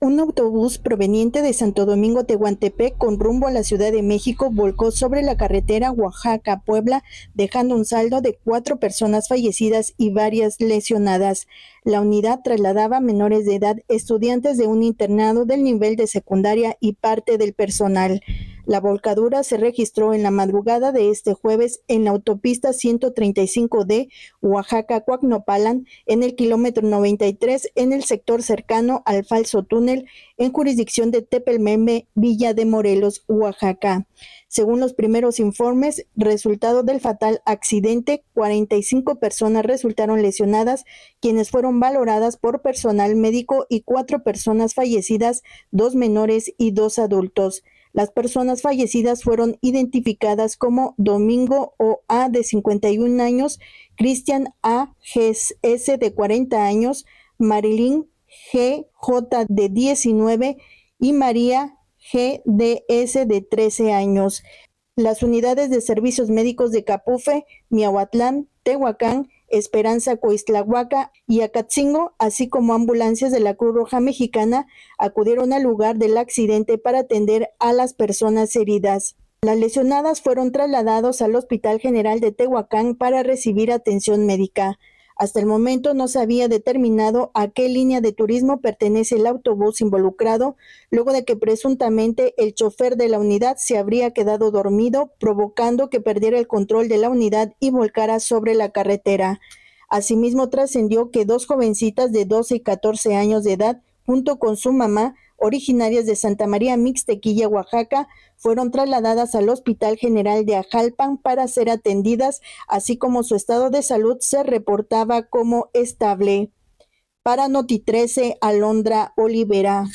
Un autobús proveniente de Santo Domingo Tehuantepec con rumbo a la Ciudad de México volcó sobre la carretera Oaxaca-Puebla, dejando un saldo de cuatro personas fallecidas y varias lesionadas. La unidad trasladaba menores de edad, estudiantes de un internado del nivel de secundaria y parte del personal. La volcadura se registró en la madrugada de este jueves en la autopista 135 de Oaxaca-Cuacnopalan en el kilómetro 93 en el sector cercano al falso túnel en jurisdicción de Tepelmeme, Villa de Morelos, Oaxaca. Según los primeros informes, resultado del fatal accidente, 45 personas resultaron lesionadas, quienes fueron valoradas por personal médico y cuatro personas fallecidas, dos menores y dos adultos. Las personas fallecidas fueron identificadas como Domingo O.A. de 51 años, Cristian A S de 40 años, Marilyn G.J. de 19 y María G GDS de 13 años. Las unidades de servicios médicos de Capufe, Miahuatlán, Tehuacán, Esperanza Coistlahuaca y Acatzingo, así como ambulancias de la Cruz Roja Mexicana, acudieron al lugar del accidente para atender a las personas heridas. Las lesionadas fueron trasladados al Hospital General de Tehuacán para recibir atención médica. Hasta el momento no se había determinado a qué línea de turismo pertenece el autobús involucrado, luego de que presuntamente el chofer de la unidad se habría quedado dormido, provocando que perdiera el control de la unidad y volcara sobre la carretera. Asimismo, trascendió que dos jovencitas de 12 y 14 años de edad junto con su mamá, originarias de Santa María Mixtequilla, Oaxaca, fueron trasladadas al Hospital General de Ajalpan para ser atendidas, así como su estado de salud se reportaba como estable. Para Noti 13, Alondra Olivera.